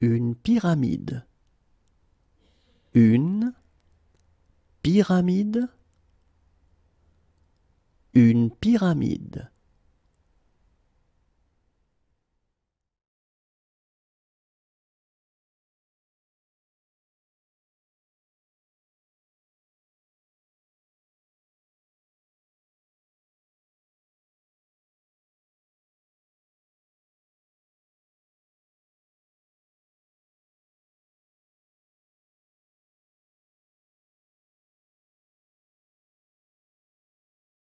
une pyramide. Une pyramide. Une pyramide.